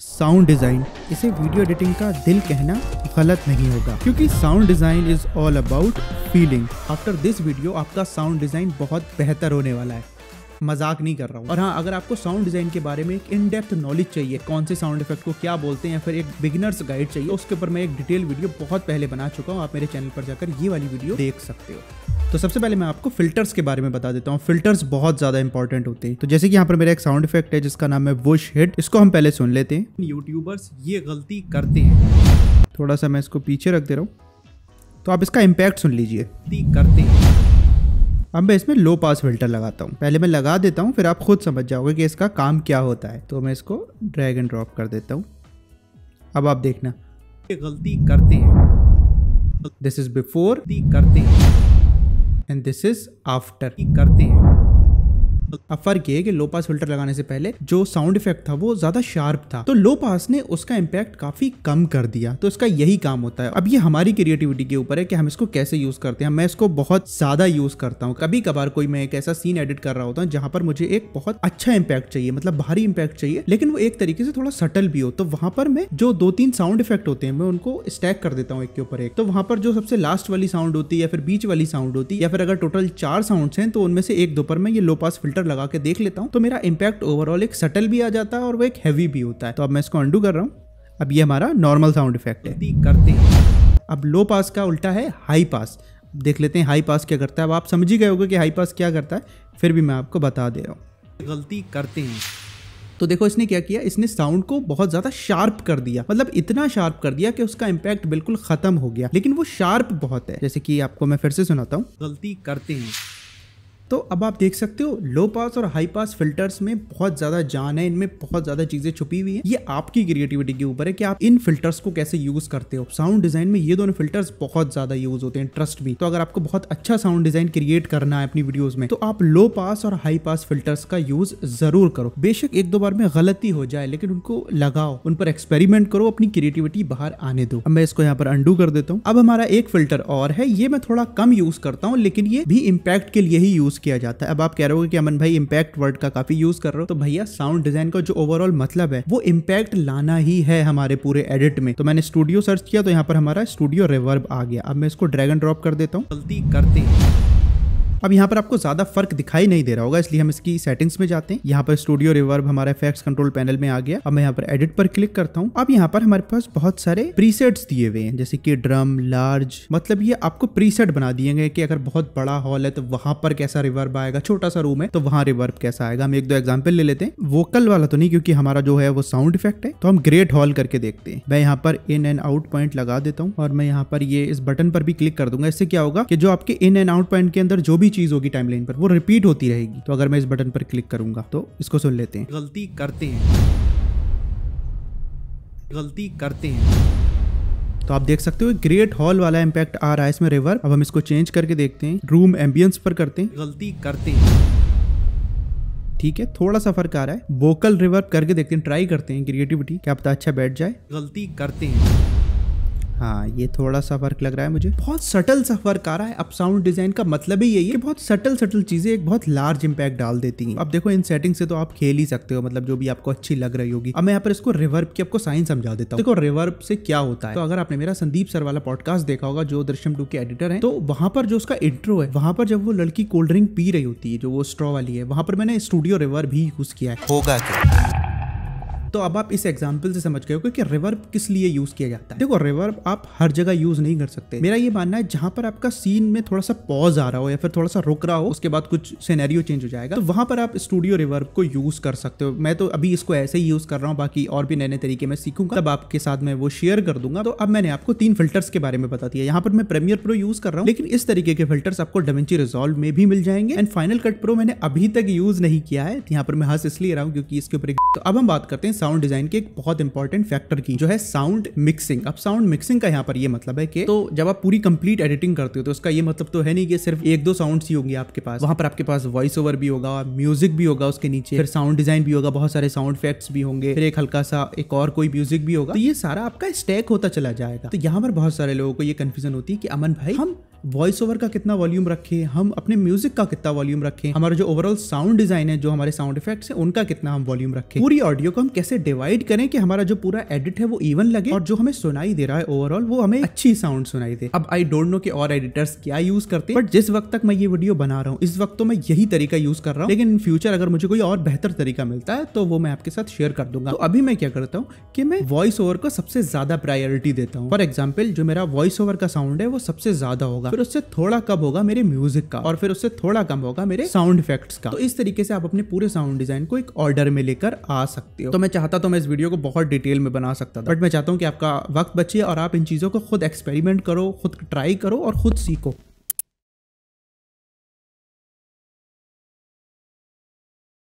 sound design इसे video editing का दिल कहना गलत नहीं होगा क्योंकि sound design is all about feeling after this video आपका साउंड डिज़ाइन बहुत बेहतर होने वाला है मजाक नहीं कर रहा हूँ और हाँ अगर आपको साउंड डिजाइन के बारे में एक इन डेप्थ नॉलेज चाहिए कौन से साउंड इफेक्ट को क्या बोलते हैं या फिर एक बिगिनर्स गाइड चाहिए उसके ऊपर मैं एक डिटेल वीडियो बहुत पहले बना चुका हूँ आप मेरे चैनल पर जाकर ये वाली वीडियो देख सकते हो तो सबसे पहले मैं आपको फिल्टर्स के बारे में बता देता हूँ फिल्टर्स बहुत ज्यादा इंपॉर्टेंट होते हैं तो जैसे कि यहाँ पर मेरा एक साउंड इफेक्ट है जिसका नाम है वुश हिट इसको हम पहले सुन लेते हैं यूट्यूबर्स ये गलती करते हैं थोड़ा सा मैं इसको पीछे रख दे रहा हूँ तो आप इसका इम्पैक्ट सुन लीजिए करते हैं अब मैं इसमें लो पास फिल्टर लगाता हूँ पहले मैं लगा देता हूँ फिर आप खुद समझ जाओगे कि इसका काम क्या होता है तो मैं इसको ड्रैग एंड ड्रॉप कर देता हूँ अब आप देखना गलती करते हैं दिस इज बिफोर करते हैं एंड दिस इज आफ्टर करते हैं अब फर्क ये है कि लो पास फिल्टर लगाने से पहले जो साउंड इफेक्ट था वो ज्यादा शार्प था तो लो पास ने उसका इम्पैक्ट काफी कम कर दिया तो इसका यही काम होता है अब ये हमारी क्रिएटिविटी के ऊपर है कि हम इसको कैसे यूज करते हैं मैं इसको बहुत ज्यादा यूज करता हूँ कभी कभार कोई मैं एक ऐसा सीन एडिट कर रहा होता हूँ जहां पर मुझे एक बहुत अच्छा इम्पैक्ट चाहिए मतलब भारी इम्पैक्ट चाहिए लेकिन वो एक तरीके से थोड़ा सटल भी हो तो वहां पर मैं जो दो तीन साउंड इफेक्ट होते हैं मैं उनको स्टैक कर देता हूँ एक के ऊपर एक तो वहां पर जो सबसे लास्ट वाली साउंड होती है या फिर बीच वाली साउंड होती है या फिर अगर टोटल चार साउंड है तो उनमें से एक दो पर मैं ये लो पास फिल्टर फिल्टर लगा के देख लेता हूँ तो मेरा इम्पैक्ट ओवरऑल एक सटल भी आ जाता है और वो एक हैवी भी होता है तो अब मैं इसको अंडू कर रहा हूँ अब ये हमारा नॉर्मल साउंड इफेक्ट है करते हैं अब लो पास का उल्टा है हाई पास देख लेते हैं हाई पास क्या करता है अब आप समझ ही गए होगे कि हाई पास क्या करता है फिर भी मैं आपको बता दे रहा हूँ गलती करते हैं तो देखो इसने क्या किया इसने साउंड को बहुत ज्यादा शार्प कर दिया मतलब इतना शार्प कर दिया कि उसका इम्पैक्ट बिल्कुल खत्म हो गया लेकिन वो शार्प बहुत है जैसे कि आपको मैं फिर से सुनाता हूँ गलती करते हैं तो अब आप देख सकते हो लो पास और हाई पास फिल्टर्स में बहुत ज़्यादा जान है इनमें बहुत ज़्यादा चीज़ें छुपी हुई हैं ये आपकी क्रिएटिविटी के ऊपर है कि आप इन फिल्टर्स को कैसे यूज़ करते हो साउंड डिज़ाइन में ये दोनों फिल्टर्स बहुत ज़्यादा यूज़ होते हैं ट्रस्ट भी तो अगर आपको बहुत अच्छा साउंड डिज़ाइन क्रिएट करना है अपनी वीडियोज़ में तो आप लो पास और हाई पास फिल्टर्स का यूज़ ज़रूर करो बेशक एक दो बार में गलती हो जाए लेकिन उनको लगाओ उन पर एक्सपेरिमेंट करो अपनी क्रिएटिविटी बाहर आने दो अब मैं इसको यहाँ पर अंडू कर देता हूँ अब हमारा एक फिल्टर और है ये मैं थोड़ा कम यूज़ करता हूँ लेकिन ये भी इम्पैक्ट के लिए ही यूज़ यूज़ किया जाता है अब आप कह रहे हो कि अमन भाई इम्पैक्ट वर्ड का काफ़ी यूज़ कर रहे हो तो भैया साउंड डिज़ाइन का जो ओवरऑल मतलब है वो इम्पैक्ट लाना ही है हमारे पूरे एडिट में तो मैंने स्टूडियो सर्च किया तो यहाँ पर हमारा स्टूडियो रिवर्ब आ गया अब मैं इसको ड्रैगन ड्रॉप कर देता हूँ गलती करते हैं अब यहाँ पर आपको ज्यादा फर्क दिखाई नहीं दे रहा होगा इसलिए हम इसकी सेटिंग्स में जाते हैं यहाँ पर स्टूडियो रिवर्व हमारा फैक्स कंट्रोल पैनल में आ गया अब मैं यहाँ पर एडिट पर क्लिक करता हूँ अब यहाँ पर हमारे पास बहुत सारे प्रीसेट्स दिए हुए हैं जैसे कि ड्रम लार्ज मतलब ये आपको प्रीसेट बना दिए गए कि अगर बहुत बड़ा हॉल है तो वहां पर कैसा रिवर्व आएगा छोटा सा रूम है तो वहां रिवर्व कैसा आएगा हम एक दो एग्जाम्पल ले लेते हैं वोकल वाला तो नहीं क्योंकि हमारा जो है वो साउंड इफेक्ट है तो हम ग्रेट हॉल करके देखते हैं मैं यहाँ पर इन एंड आउट पॉइंट लगा देता हूँ और मैं यहाँ पर ये इस बटन पर भी क्लिक कर दूंगा इससे क्या होगा कि जो आपके इन एंड आउट पॉइंट के अंदर जो भी भी चीज होगी टाइमलाइन पर वो रिपीट होती रहेगी तो अगर मैं इस बटन पर क्लिक करूंगा तो इसको सुन लेते हैं गलती करते हैं गलती करते हैं तो आप देख सकते हो ग्रेट हॉल वाला इम्पैक्ट आ रहा है इसमें रिवर अब हम इसको चेंज करके देखते हैं रूम एम्बियंस पर करते हैं गलती करते हैं ठीक है थोड़ा सा फर्क आ रहा है वोकल रिवर करके देखते हैं ट्राई करते हैं क्रिएटिविटी क्या पता अच्छा बैठ जाए गलती करते हैं हाँ ये थोड़ा सा फर्क लग रहा है मुझे बहुत सटल सा फर्क आ रहा है अब साउंड डिजाइन का मतलब ही यही है बहुत सटल सटल चीजें एक बहुत लार्ज इम्पैक्ट डाल देती हैं अब देखो इन सेटिंग से तो आप खेल ही सकते हो मतलब जो भी आपको अच्छी लग रही होगी अब मैं यहाँ पर इसको रिवर्ब की आपको साइन समझा देता हूँ देखो रिवर्ब से क्या होता है तो अगर आपने मेरा संदीप सर वाला पॉडकास्ट देखा होगा जो दृश्यम टू के एडिटर है तो वहां पर जो उसका इंट्रो है वहां पर जब वो लड़की कोल्ड ड्रिंक पी रही होती है जो वो स्ट्रॉ वाली है वहां पर मैंने स्टूडियो रिवर्ब भी यूज किया है होगा क्या तो अब आप इस एग्जाम्पल से समझ गए हो कि रिवर्ब किस लिए यूज किया जाता है देखो रिवर्ब आप हर जगह यूज नहीं कर सकते मेरा ये मानना है जहां पर आपका सीन में थोड़ा सा पॉज आ रहा हो या फिर थोड़ा सा रुक रहा हो उसके बाद कुछ सिनेरियो चेंज हो जाएगा तो वहां पर आप स्टूडियो रिवर्ब को यूज कर सकते हो मैं तो अभी इसको ऐसे ही यूज कर रहा हूँ बाकी और भी नए नए तरीके में सीखूंगा तब आपके साथ मैं वो शेयर कर दूंगा तो अब मैंने आपको तीन फिल्टर्स के बारे में बता दिया यहाँ पर मैं प्रीमियर प्रो यूज कर रहा हूँ लेकिन इस तरीके के फिल्टर्स आपको डोमेंची रिजोल्व में भी मिल जाएंगे एंड फाइनल कट प्रो मैंने अभी तक यूज नहीं किया है यहाँ पर मैं हंस इसलिए रहा हूँ क्योंकि इसके ऊपर तो अब हम बात करते हैं साउंड डिजाइन के एक बहुत इंपॉर्टेंट फैक्टर की जो है साउंड मिक्सिंग अब साउंड मिक्सिंग का यहाँ पर ये मतलब है कि तो जब आप पूरी कंप्लीट एडिटिंग करते हो तो उसका ये मतलब तो है नहीं कि सिर्फ एक दो साउंड ही होंगे आपके पास वहां पर आपके पास वॉइस ओवर भी होगा म्यूजिक भी होगा उसके नीचे फिर साउंड डिजाइन भी होगा बहुत सारे साउंड इफेक्ट्स भी होंगे फिर एक हल्का सा एक और कोई म्यूजिक भी होगा तो ये सारा आपका स्टैक होता चला जाएगा तो यहाँ पर बहुत सारे लोगों को ये कंफ्यूजन होती है कि अमन भाई हम वॉइस ओवर का कितना वॉल्यूम रखें हम अपने म्यूजिक का कितना वॉल्यूम रखें हमारा जो ओवरऑल साउंड डिजाइन है जो हमारे साउंड इफेक्ट्स है उनका कितना हम वॉल्यूम रखें पूरी ऑडियो को हम कैसे डिवाइड करें कि हमारा जो पूरा एडिट है वो इवन लगे और जो हमें सुनाई दे रहा है ओवरऑल वो हमें अच्छी साउंड सुनाई दे अब आई डोंट नो कि और एडिटर्स क्या यूज करते बट जिस वक्त तक मैं ये वीडियो बना रहा हूँ इस वक्त तो मैं यही तरीका यूज कर रहा हूँ लेकिन फ्यूचर अगर मुझे कोई और बेहतर तरीका मिलता है तो वो मैं आपके साथ शेयर कर दूंगा तो अभी मैं क्या करता हूँ कि मैं वॉइस ओवर को सबसे ज्यादा प्रायोरिटी देता हूँ फॉर एग्जाम्पल जो मेरा वॉइस ओवर का साउंड है वो सबसे ज्यादा होगा होगा फिर उससे थोड़ा कम होगा मेरे म्यूजिक का और फिर उससे थोड़ा कम होगा मेरे साउंड इफेक्ट्स का तो इस तरीके से आप अपने पूरे साउंड डिजाइन को एक ऑर्डर में लेकर आ सकते हो तो मैं चाहता तो मैं इस वीडियो को बहुत डिटेल में बना सकता था बट मैं चाहता हूँ कि आपका वक्त बचे और आप इन चीज़ों को खुद एक्सपेरिमेंट करो खुद ट्राई करो और खुद सीखो